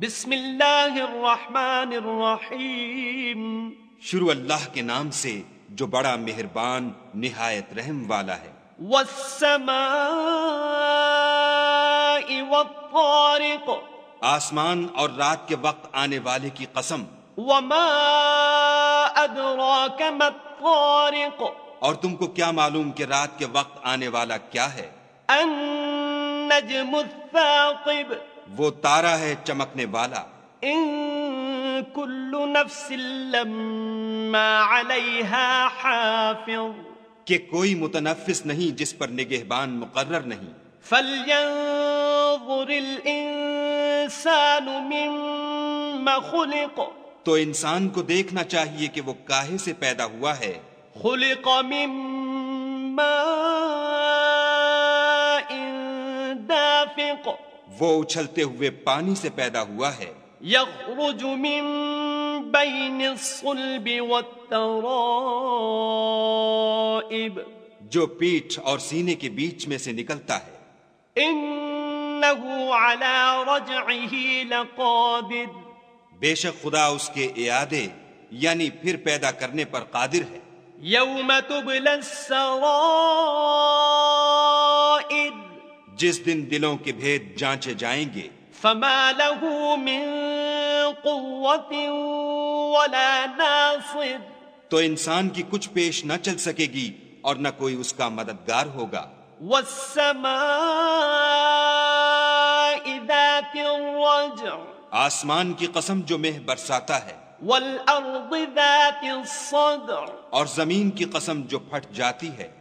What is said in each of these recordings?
बिस्मिल्लाहिर्रहमानिर्रहीम शुरू अल्लाह के नाम से जो बड़ा मेहरबान निहायत रहम वाला है आसमान और रात के वक्त आने वाले की कसम और तुमको क्या मालूम कि रात के वक्त आने वाला क्या है वो तारा है चमकने वाला कुल्लु के कोई मुतनफिस नहीं जिस पर निगहबान मुकर्र नहीं को तो इंसान को देखना चाहिए कि वो काहे से पैदा हुआ है खुल कौमी वो उछलते हुए पानी से पैदा हुआ है जो पीठ और सीने के बीच में से निकलता है बेशक खुदा उसके इयादे यानी फिर पैदा करने पर कादिर है यौम तुबल सरा जिस दिन दिलों के भेद जांचे जाएंगे فما له من तो इंसान की कुछ पेश न चल सकेगी और न कोई उसका मददगार होगा आसमान की कसम जो मेह बरसाता है और जमीन की कसम जो फट जाती है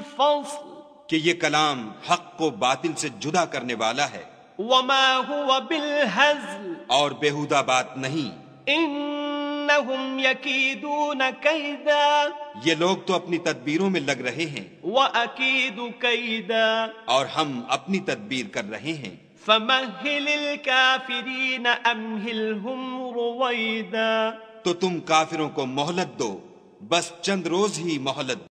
कि ये कलाम हक को बातिल से जुदा करने वाला है वमा हुआ बिल और बेहुदा बात नहीं इन्नहुम यकीदून कैदा ये लोग तो अपनी तदबीरों में लग रहे हैं व अकीदु कैदा और हम अपनी तदबीर कर रहे हैं फमहिल काफिरीन अमहिलहुम रुवैदा तो तुम काफिरों को मोहलत दो बस चंद रोज ही मोहलत